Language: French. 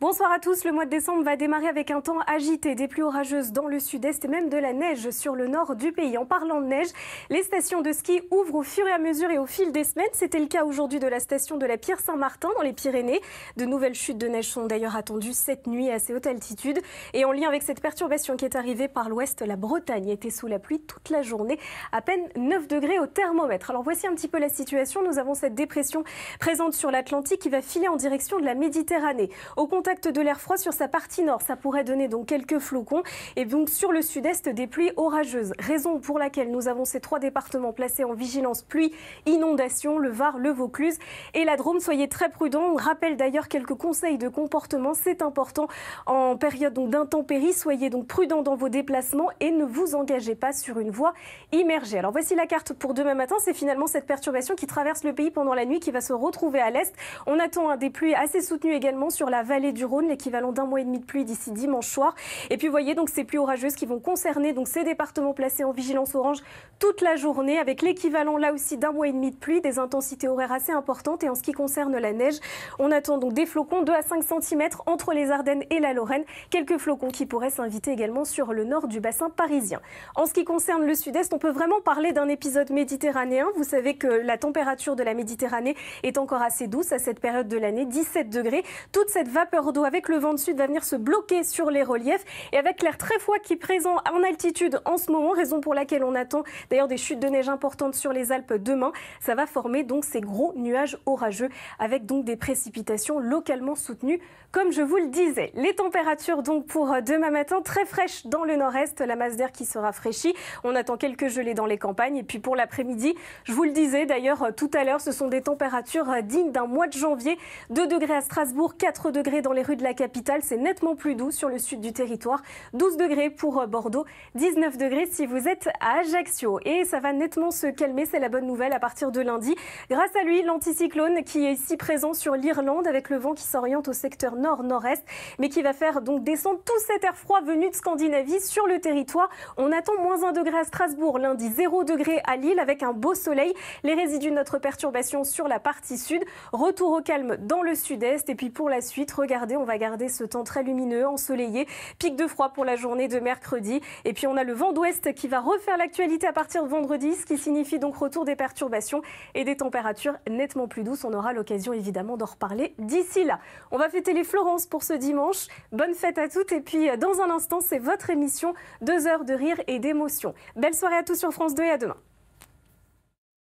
Bonsoir à tous. Le mois de décembre va démarrer avec un temps agité, des pluies orageuses dans le sud-est et même de la neige sur le nord du pays. En parlant de neige, les stations de ski ouvrent au fur et à mesure et au fil des semaines. C'était le cas aujourd'hui de la station de la Pierre-Saint-Martin dans les Pyrénées. De nouvelles chutes de neige sont d'ailleurs attendues cette nuit à ces haute altitudes. Et en lien avec cette perturbation qui est arrivée par l'ouest, la Bretagne était sous la pluie toute la journée, à peine 9 degrés au thermomètre. Alors voici un petit peu la situation. Nous avons cette dépression présente sur l'Atlantique qui va filer en direction de la Méditerranée de l'air froid sur sa partie nord. Ça pourrait donner donc quelques flocons. Et donc sur le sud-est, des pluies orageuses. Raison pour laquelle nous avons ces trois départements placés en vigilance pluie, inondation, le Var, le Vaucluse et la Drôme. Soyez très prudents. On rappelle d'ailleurs quelques conseils de comportement. C'est important en période d'intempéries. Soyez donc prudents dans vos déplacements et ne vous engagez pas sur une voie immergée. Alors voici la carte pour demain matin. C'est finalement cette perturbation qui traverse le pays pendant la nuit qui va se retrouver à l'est. On attend des pluies assez soutenues également sur la vallée du du Rhône, l'équivalent d'un mois et demi de pluie d'ici dimanche soir. Et puis, vous voyez, donc ces pluies orageuses qui vont concerner donc ces départements placés en vigilance orange toute la journée, avec l'équivalent là aussi d'un mois et demi de pluie, des intensités horaires assez importantes. Et en ce qui concerne la neige, on attend donc des flocons 2 à 5 cm entre les Ardennes et la Lorraine. Quelques flocons qui pourraient s'inviter également sur le nord du bassin parisien. En ce qui concerne le sud-est, on peut vraiment parler d'un épisode méditerranéen. Vous savez que la température de la Méditerranée est encore assez douce à cette période de l'année, 17 degrés. Toute cette vapeur avec le vent de sud va venir se bloquer sur les reliefs et avec l'air très froid qui est présent en altitude en ce moment, raison pour laquelle on attend d'ailleurs des chutes de neige importantes sur les Alpes demain. Ça va former donc ces gros nuages orageux avec donc des précipitations localement soutenues comme je vous le disais. Les températures donc pour euh, demain matin très fraîches dans le nord-est, la masse d'air qui se rafraîchit. On attend quelques gelées dans les campagnes et puis pour l'après-midi, je vous le disais d'ailleurs euh, tout à l'heure, ce sont des températures euh, dignes d'un mois de janvier, 2 degrés à Strasbourg, 4 degrés dans les rues de la capitale, c'est nettement plus doux sur le sud du territoire. 12 degrés pour euh, Bordeaux, 19 degrés si vous êtes à Ajaccio. Et ça va nettement se calmer, c'est la bonne nouvelle à partir de lundi. Grâce à lui, l'anticyclone qui est ici présent sur l'Irlande avec le vent qui s'oriente au secteur nord-nord-est, mais qui va faire donc descendre tout cet air froid venu de Scandinavie sur le territoire. On attend moins 1 degré à Strasbourg lundi, 0 degré à Lille avec un beau soleil. Les résidus de notre perturbation sur la partie sud. Retour au calme dans le sud-est. Et puis pour la suite, regardez on va garder ce temps très lumineux, ensoleillé, pic de froid pour la journée de mercredi. Et puis on a le vent d'ouest qui va refaire l'actualité à partir de vendredi, ce qui signifie donc retour des perturbations et des températures nettement plus douces. On aura l'occasion évidemment d'en reparler d'ici là. On va fêter les Florence pour ce dimanche. Bonne fête à toutes et puis dans un instant, c'est votre émission, deux heures de rire et d'émotion. Belle soirée à tous sur France 2 et à demain.